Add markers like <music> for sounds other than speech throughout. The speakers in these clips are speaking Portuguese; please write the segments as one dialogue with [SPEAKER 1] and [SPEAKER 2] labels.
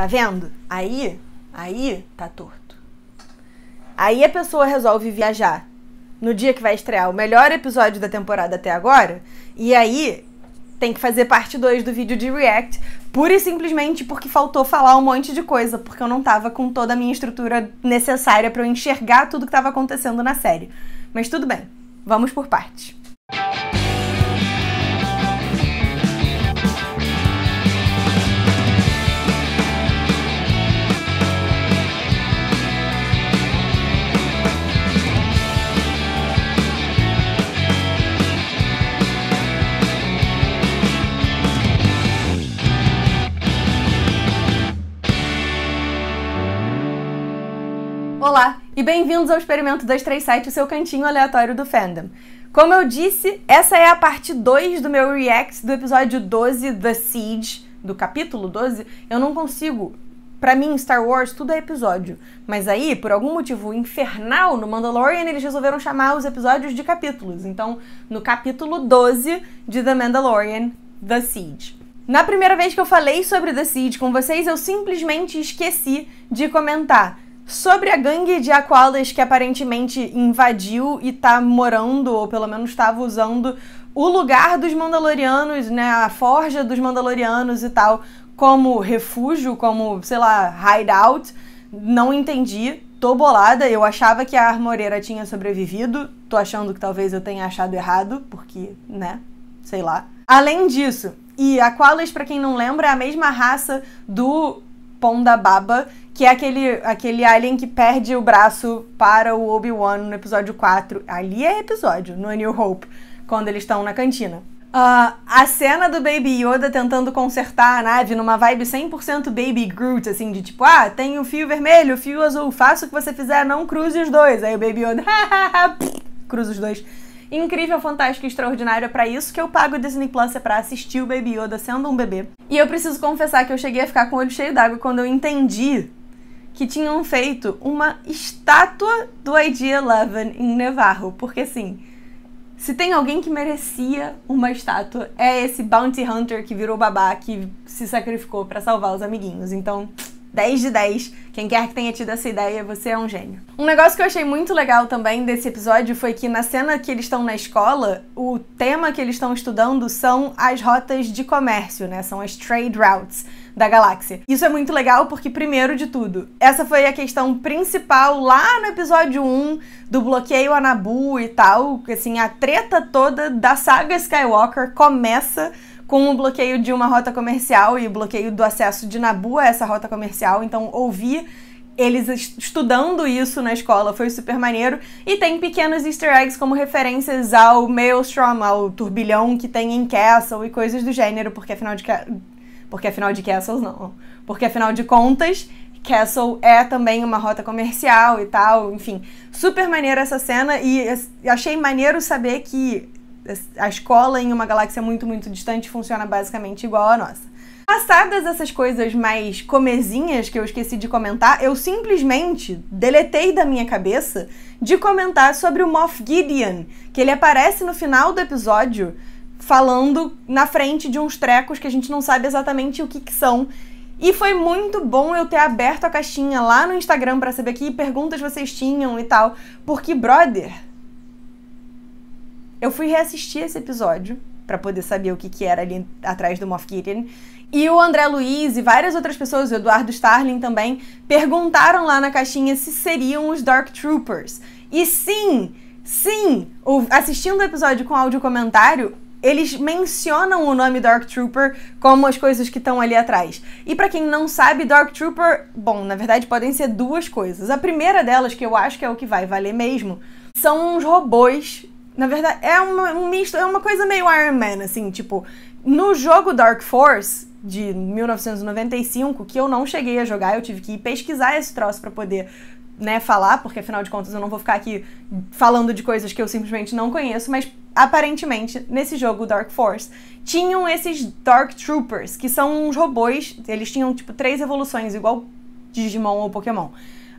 [SPEAKER 1] Tá vendo? Aí, aí tá torto. Aí a pessoa resolve viajar no dia que vai estrear o melhor episódio da temporada até agora, e aí tem que fazer parte 2 do vídeo de react, pura e simplesmente porque faltou falar um monte de coisa, porque eu não tava com toda a minha estrutura necessária para eu enxergar tudo que estava acontecendo na série. Mas tudo bem, vamos por partes. e bem-vindos ao Experimento 237, o seu cantinho aleatório do fandom. Como eu disse, essa é a parte 2 do meu react do episódio 12 The Siege, do capítulo 12. Eu não consigo. Para mim, Star Wars tudo é episódio. Mas aí, por algum motivo infernal no Mandalorian, eles resolveram chamar os episódios de capítulos. Então, no capítulo 12 de The Mandalorian, The Siege. Na primeira vez que eu falei sobre The Siege com vocês, eu simplesmente esqueci de comentar sobre a gangue de Aqualas que aparentemente invadiu e tá morando, ou pelo menos estava usando, o lugar dos Mandalorianos, né? A forja dos Mandalorianos e tal, como refúgio, como, sei lá, hideout. Não entendi, tô bolada. Eu achava que a Armoreira tinha sobrevivido. Tô achando que talvez eu tenha achado errado, porque, né? Sei lá. Além disso, e Aqualas, para quem não lembra, é a mesma raça do Ponda Baba, que é aquele, aquele alien que perde o braço para o Obi-Wan no episódio 4. Ali é episódio, no A New Hope, quando eles estão na cantina. Uh, a cena do Baby Yoda tentando consertar a nave numa vibe 100% Baby Groot, assim, de tipo, ah, tem o fio vermelho, o fio azul, faça o que você fizer, não cruze os dois. Aí o Baby Yoda, <laughs> cruza os dois incrível, fantástico, e é para isso que eu pago o Disney Plus é pra assistir o Baby Yoda sendo um bebê. E eu preciso confessar que eu cheguei a ficar com o olho cheio d'água quando eu entendi que tinham feito uma estátua do ID Eleven em Nevarro, porque assim, se tem alguém que merecia uma estátua, é esse bounty hunter que virou babá, que se sacrificou para salvar os amiguinhos. Então, 10 de 10. Quem quer que tenha tido essa ideia, você é um gênio. Um negócio que eu achei muito legal também desse episódio foi que na cena que eles estão na escola, o tema que eles estão estudando são as rotas de comércio, né? São as trade routes da galáxia. Isso é muito legal porque, primeiro de tudo, essa foi a questão principal lá no episódio 1 do bloqueio a Nabu e tal. Assim, a treta toda da saga Skywalker começa com o bloqueio de uma rota comercial e o bloqueio do acesso de Nabu a essa rota comercial. Então, ouvir eles estudando isso na escola foi super maneiro. E tem pequenos easter eggs como referências ao Maelstrom, ao turbilhão que tem em Castle e coisas do gênero, porque afinal de... Porque afinal de Castles, não. Porque afinal de contas, Castle é também uma rota comercial e tal, enfim. Super maneiro essa cena e achei maneiro saber que a escola em uma galáxia muito, muito distante funciona basicamente igual à nossa. Passadas essas coisas mais comezinhas que eu esqueci de comentar, eu simplesmente deletei da minha cabeça de comentar sobre o Moff Gideon, que ele aparece no final do episódio falando na frente de uns trecos que a gente não sabe exatamente o que, que são. E foi muito bom eu ter aberto a caixinha lá no Instagram para saber que perguntas vocês tinham e tal, porque brother, eu fui reassistir esse episódio para poder saber o que, que era ali atrás do Moff Gideon. E o André Luiz e várias outras pessoas, o Eduardo Starling também, perguntaram lá na caixinha se seriam os Dark Troopers. E sim, sim, assistindo o episódio com áudio comentário, eles mencionam o nome Dark Trooper como as coisas que estão ali atrás. E para quem não sabe, Dark Trooper, bom, na verdade podem ser duas coisas. A primeira delas, que eu acho que é o que vai valer mesmo, são uns robôs na verdade, é uma, um misto, é uma coisa meio Iron Man, assim, tipo, no jogo Dark Force de 1995, que eu não cheguei a jogar, eu tive que ir pesquisar esse troço para poder né, falar, porque afinal de contas eu não vou ficar aqui falando de coisas que eu simplesmente não conheço, mas aparentemente nesse jogo Dark Force tinham esses Dark Troopers, que são uns robôs, eles tinham tipo três evoluções, igual Digimon ou Pokémon.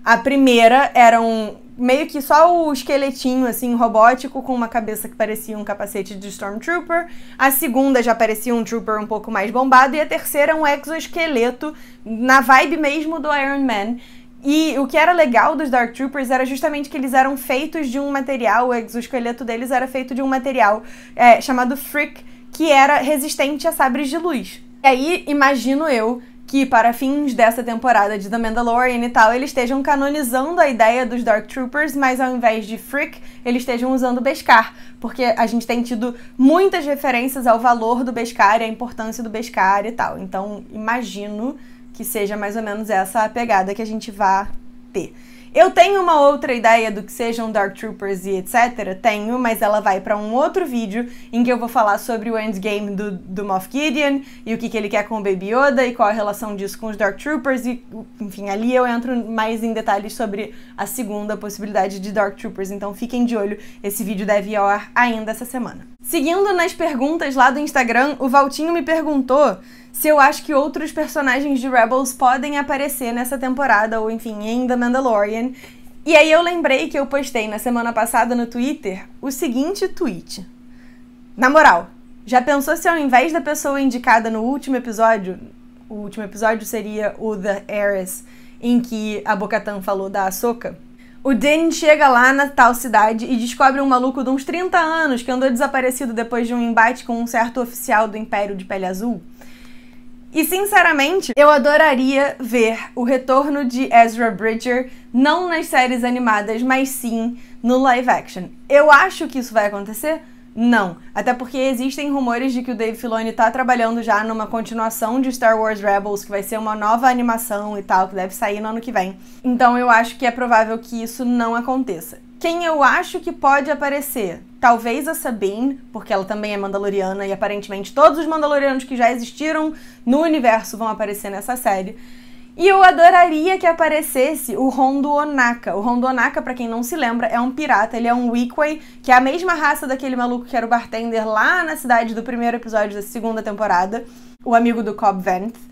[SPEAKER 1] A primeira eram meio que só o esqueletinho, assim, robótico, com uma cabeça que parecia um capacete de Stormtrooper. A segunda já parecia um Trooper um pouco mais bombado. E a terceira, um exoesqueleto, na vibe mesmo do Iron Man. E o que era legal dos Dark Troopers era justamente que eles eram feitos de um material, o exoesqueleto deles era feito de um material é, chamado Frick, que era resistente a sabres de luz. E aí, imagino eu, que, para fins dessa temporada de The Mandalorian e tal, eles estejam canonizando a ideia dos Dark Troopers, mas ao invés de Freak, eles estejam usando Beskar. Porque a gente tem tido muitas referências ao valor do Beskar e à importância do Beskar e tal. Então, imagino que seja mais ou menos essa a pegada que a gente vai ter. Eu tenho uma outra ideia do que sejam Dark Troopers e etc. Tenho, mas ela vai para um outro vídeo em que eu vou falar sobre o endgame do, do Moff Gideon e o que, que ele quer com o Baby Yoda e qual a relação disso com os Dark Troopers. E, enfim, ali eu entro mais em detalhes sobre a segunda possibilidade de Dark Troopers. Então fiquem de olho, esse vídeo deve ir ao ar ainda essa semana. Seguindo nas perguntas lá do Instagram, o Valtinho me perguntou se eu acho que outros personagens de Rebels podem aparecer nessa temporada, ou enfim, em The Mandalorian. E aí eu lembrei que eu postei na semana passada no Twitter o seguinte tweet. Na moral, já pensou se ao invés da pessoa indicada no último episódio, o último episódio seria o The Heiress, em que a Bocatan falou da Ahsoka? O Den chega lá na tal cidade e descobre um maluco de uns 30 anos que andou desaparecido depois de um embate com um certo oficial do Império de Pele Azul. E sinceramente, eu adoraria ver o retorno de Ezra Bridger não nas séries animadas, mas sim no live action. Eu acho que isso vai acontecer? Não, até porque existem rumores de que o Dave Filoni está trabalhando já numa continuação de Star Wars Rebels, que vai ser uma nova animação e tal, que deve sair no ano que vem. Então eu acho que é provável que isso não aconteça. Quem eu acho que pode aparecer? Talvez a Sabine, porque ela também é Mandaloriana e aparentemente todos os Mandalorianos que já existiram no universo vão aparecer nessa série. E eu adoraria que aparecesse o Rondo Onaka. O Rondo Onaka, pra quem não se lembra, é um pirata, ele é um Wickway, que é a mesma raça daquele maluco que era o bartender lá na cidade do primeiro episódio da segunda temporada, o amigo do Cobb Vanth.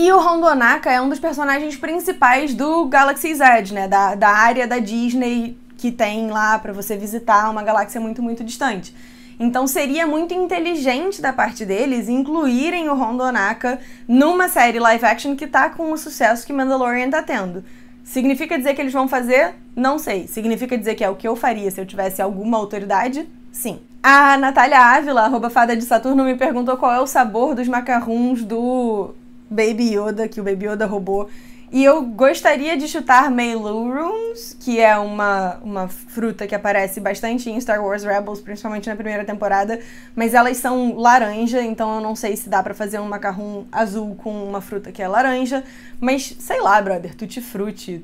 [SPEAKER 1] E o Rondonaka é um dos personagens principais do Galaxy Z, né? Da, da área da Disney que tem lá para você visitar uma galáxia muito, muito distante. Então seria muito inteligente da parte deles incluírem o Rondonaka numa série live action que tá com o sucesso que Mandalorian tá tendo. Significa dizer que eles vão fazer? Não sei. Significa dizer que é o que eu faria se eu tivesse alguma autoridade? Sim. A Natália Ávila, arroba fada de Saturno, me perguntou qual é o sabor dos macarrons do Baby Yoda, que o Baby Yoda roubou. E eu gostaria de chutar Mailurums, que é uma, uma fruta que aparece bastante em Star Wars Rebels, principalmente na primeira temporada, mas elas são laranja, então eu não sei se dá para fazer um macarrão azul com uma fruta que é laranja, mas sei lá, brother, tutti-frutti.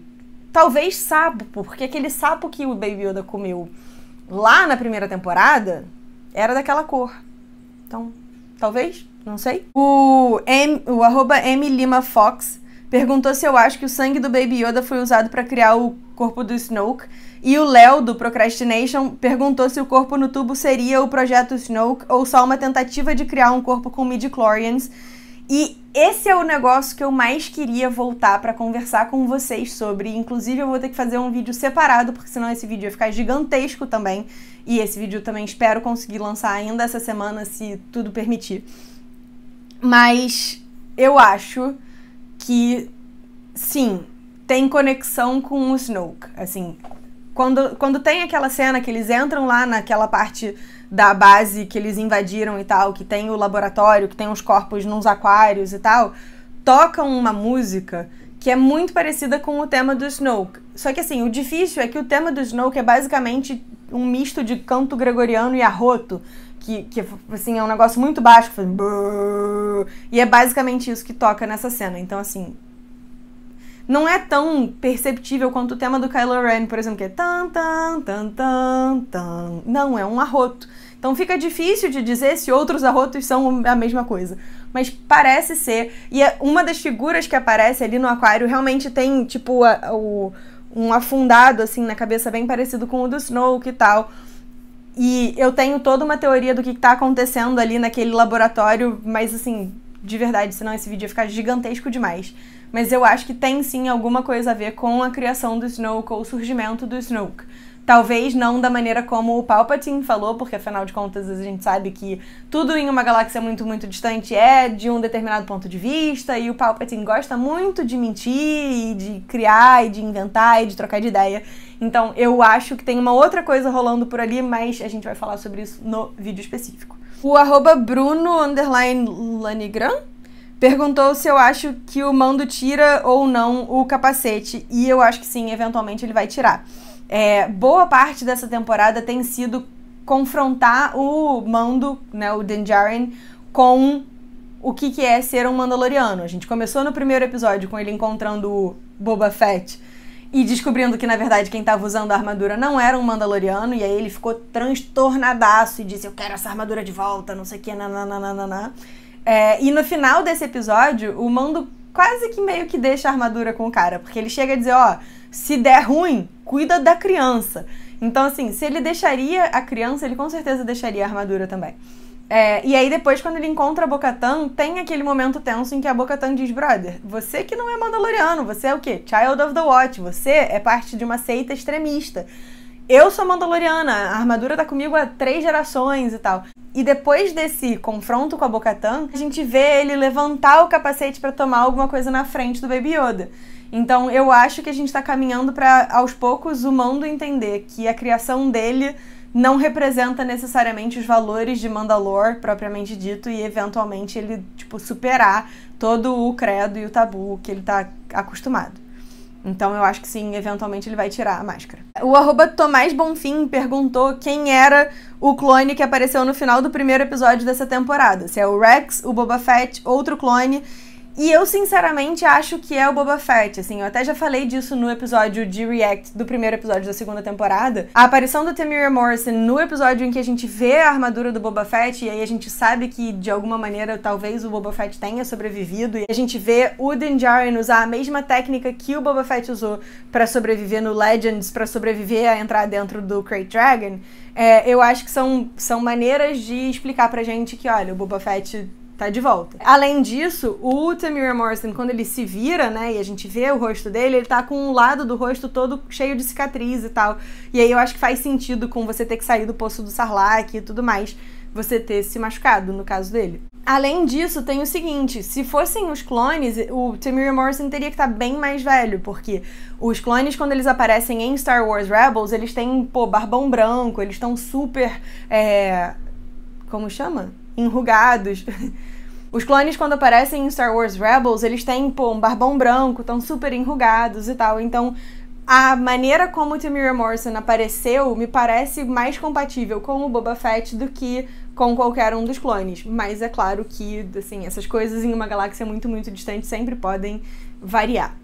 [SPEAKER 1] Talvez sapo, porque aquele sapo que o Baby Yoda comeu lá na primeira temporada era daquela cor. Então, talvez não sei. O, M, o arroba M Lima Fox perguntou se eu acho que o sangue do Baby Yoda foi usado para criar o corpo do Snoke. E o Léo, do Procrastination, perguntou se o corpo no tubo seria o projeto Snoke ou só uma tentativa de criar um corpo com midi-chlorians. E esse é o negócio que eu mais queria voltar para conversar com vocês sobre. Inclusive, eu vou ter que fazer um vídeo separado, porque senão esse vídeo ia ficar gigantesco também. E esse vídeo eu também espero conseguir lançar ainda essa semana, se tudo permitir. Mas eu acho que sim, tem conexão com o Snoke. Assim, quando, quando tem aquela cena que eles entram lá naquela parte da base que eles invadiram e tal, que tem o laboratório, que tem os corpos nos aquários e tal, tocam uma música que é muito parecida com o tema do Snoke. Só que assim, o difícil é que o tema do Snoke é basicamente um misto de canto gregoriano e arroto que, que assim, é um negócio muito baixo, que faz... e é basicamente isso que toca nessa cena. Então, assim, não é tão perceptível quanto o tema do Kylo Ren, por exemplo, que é tan tan tan tan tan. Não, é um arroto. Então fica difícil de dizer se outros arrotos são a mesma coisa. Mas parece ser. E é uma das figuras que aparece ali no aquário realmente tem, tipo, a, o, um afundado, assim, na cabeça bem parecido com o do Snoke e tal. E eu tenho toda uma teoria do que está acontecendo ali naquele laboratório, mas assim, de verdade, senão esse vídeo ia ficar gigantesco demais. Mas eu acho que tem sim alguma coisa a ver com a criação do Snoke ou o surgimento do Snoke. Talvez não da maneira como o Palpatine falou, porque afinal de contas a gente sabe que tudo em uma galáxia muito, muito distante é de um determinado ponto de vista, e o Palpatine gosta muito de mentir, e de criar, e de inventar, e de trocar de ideia. Então eu acho que tem uma outra coisa rolando por ali, mas a gente vai falar sobre isso no vídeo específico. O arroba Bruno Lanigran perguntou se eu acho que o mando tira ou não o capacete, e eu acho que sim, eventualmente ele vai tirar é, boa parte dessa temporada tem sido confrontar o Mando, né, o Din Djarin, com o que, que é ser um Mandaloriano. A gente começou no primeiro episódio com ele encontrando o Boba Fett e descobrindo que, na verdade, quem estava usando a armadura não era um Mandaloriano, e aí ele ficou transtornadaço e disse: Eu quero essa armadura de volta, não sei o que, nananana. É, e no final desse episódio, o Mando quase que meio que deixa a armadura com o cara, porque ele chega a dizer: Ó. Oh, se der ruim, cuida da criança. Então, assim, se ele deixaria a criança, ele com certeza deixaria a armadura também. É, e aí depois, quando ele encontra a Bocatan, tem aquele momento tenso em que a Bocatan diz, brother, você que não é Mandaloriano, você é o quê? Child of the Watch, você é parte de uma seita extremista. Eu sou Mandaloriana, a armadura tá comigo há três gerações e tal. E depois desse confronto com a Bocatan, a gente vê ele levantar o capacete para tomar alguma coisa na frente do Baby Yoda. Então eu acho que a gente está caminhando para, aos poucos, o mando entender que a criação dele não representa necessariamente os valores de Mandalore, propriamente dito, e eventualmente ele, tipo, superar todo o credo e o tabu que ele está acostumado. Então eu acho que sim, eventualmente ele vai tirar a máscara. O arroba Tomás Bonfim perguntou quem era o clone que apareceu no final do primeiro episódio dessa temporada. Se é o Rex, o Boba Fett, outro clone e eu, sinceramente, acho que é o Boba Fett, assim, eu até já falei disso no episódio de React, do primeiro episódio da segunda temporada. A aparição do Tamir Morrison no episódio em que a gente vê a armadura do Boba Fett, e aí a gente sabe que, de alguma maneira, talvez o Boba Fett tenha sobrevivido, e a gente vê o Din Djarin usar a mesma técnica que o Boba Fett usou para sobreviver no Legends, para sobreviver a entrar dentro do Great Dragon, é, eu acho que são, são maneiras de explicar pra gente que, olha, o Boba Fett tá de volta. Além disso, o Tamir Morrison, quando ele se vira, né, e a gente vê o rosto dele, ele tá com um lado do rosto todo cheio de cicatriz e tal. E aí eu acho que faz sentido com você ter que sair do poço do Sarlacc e tudo mais, você ter se machucado, no caso dele. Além disso, tem o seguinte: se fossem os clones, o Tamir Morrison teria que estar tá bem mais velho, porque os clones, quando eles aparecem em Star Wars Rebels, eles têm, pô, barbão branco, eles estão super. É... Como chama? enrugados. Os clones, quando aparecem em Star Wars Rebels, eles têm, pô, um barbão branco, estão super enrugados e tal. Então, a maneira como o Tamira Morrison apareceu me parece mais compatível com o Boba Fett do que com qualquer um dos clones. Mas é claro que, assim, essas coisas em uma galáxia muito, muito distante sempre podem variar.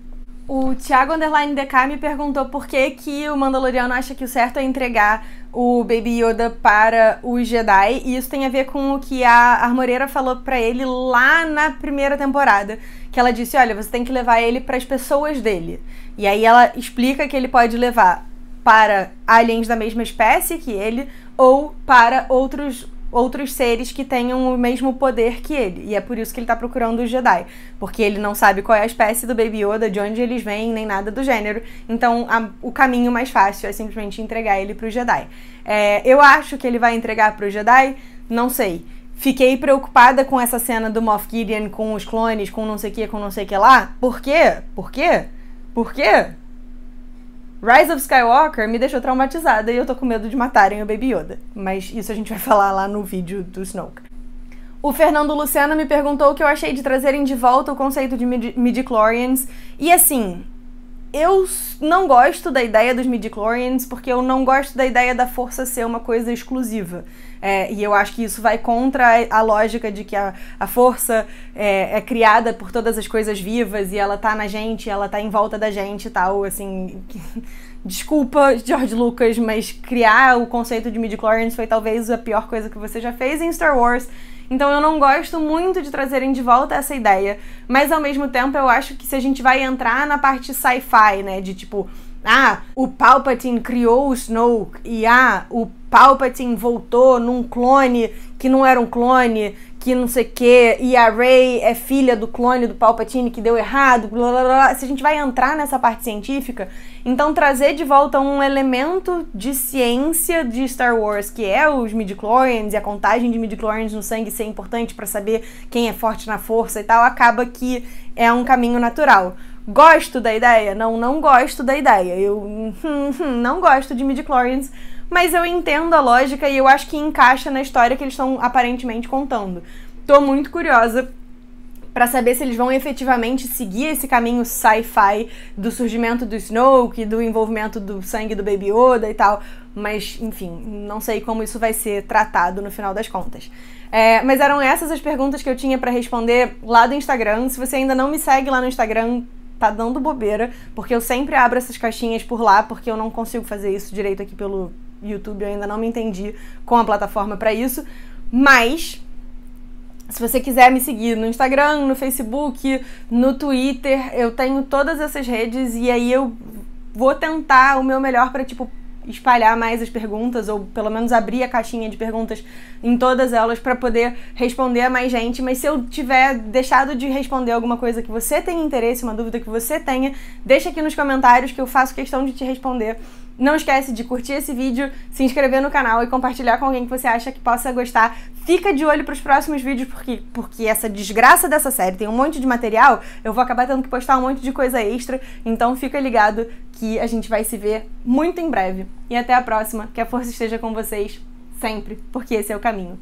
[SPEAKER 1] O Thiago Underline DK me perguntou por que, que o Mandaloriano acha que o certo é entregar o Baby Yoda para o Jedi, e isso tem a ver com o que a armoreira falou para ele lá na primeira temporada, que ela disse, olha, você tem que levar ele para as pessoas dele. E aí ela explica que ele pode levar para aliens da mesma espécie que ele ou para outros outros seres que tenham o mesmo poder que ele. E é por isso que ele tá procurando os Jedi. Porque ele não sabe qual é a espécie do Baby Yoda, de onde eles vêm, nem nada do gênero. Então a, o caminho mais fácil é simplesmente entregar ele pro Jedi. É, eu acho que ele vai entregar pro Jedi, não sei. Fiquei preocupada com essa cena do Moff Gideon com os clones, com não sei o que, com não sei o que lá. Por quê? Por quê? Por quê? Rise of Skywalker me deixou traumatizada e eu tô com medo de matarem o Baby Yoda. Mas isso a gente vai <laughs> falar lá no vídeo do Snoke. O Fernando Luciano me perguntou o que eu achei de trazerem de volta o conceito de midi chlorians E assim, eu não gosto da ideia dos midichlorians porque eu não gosto da ideia da força ser uma coisa exclusiva. É, e eu acho que isso vai contra a, lógica de que a, a força é, é, criada por todas as coisas vivas e ela tá na gente, ela tá em volta da gente e tal, assim... <laughs> Desculpa, George Lucas, mas criar o conceito de midichlorians foi talvez a pior coisa que você já fez em Star Wars então eu não gosto muito de trazerem de volta essa ideia, mas ao mesmo tempo eu acho que se a gente vai entrar na parte sci-fi, né, de tipo, ah, o Palpatine criou o Snoke e ah, o Palpatine voltou num clone que não era um clone que não sei o que, e a Rey é filha do clone do Palpatine que deu errado, blá, blá, blá. se a gente vai entrar nessa parte científica, então trazer de volta um elemento de ciência de Star Wars, que é os midichlorians e a contagem de midichlorians no sangue ser importante para saber quem é forte na força e tal, acaba que é um caminho natural. Gosto da ideia? Não, não gosto da ideia. Eu hum, hum, hum não gosto de midichlorians, mas eu entendo a lógica e eu acho que encaixa na história que eles estão aparentemente contando. Tô muito curiosa para saber se eles vão efetivamente seguir esse caminho sci-fi do surgimento do Snoke, do envolvimento do sangue do Baby Yoda e tal. Mas, enfim, não sei como isso vai ser tratado no final das contas. É, mas eram essas as perguntas que eu tinha para responder lá do Instagram. Se você ainda não me segue lá no Instagram, tá dando bobeira, porque eu sempre abro essas caixinhas por lá, porque eu não consigo fazer isso direito aqui pelo YouTube, eu ainda não me entendi com a plataforma para isso, mas se você quiser me seguir no Instagram, no Facebook, no Twitter, eu tenho todas essas redes e aí eu vou tentar o meu melhor para tipo espalhar mais as perguntas ou pelo menos abrir a caixinha de perguntas em todas elas para poder responder a mais gente. Mas se eu tiver deixado de responder alguma coisa que você tem interesse, uma dúvida que você tenha, deixa aqui nos comentários que eu faço questão de te responder não esquece de curtir esse vídeo, se inscrever no canal e compartilhar com alguém que você acha que possa gostar. Fica de olho para os próximos vídeos, porque, porque essa desgraça dessa série tem um monte de material, eu vou acabar tendo que postar um monte de coisa extra, então fica ligado que a gente vai se ver muito em breve. E até a próxima, que a força esteja com vocês sempre, porque esse é o caminho.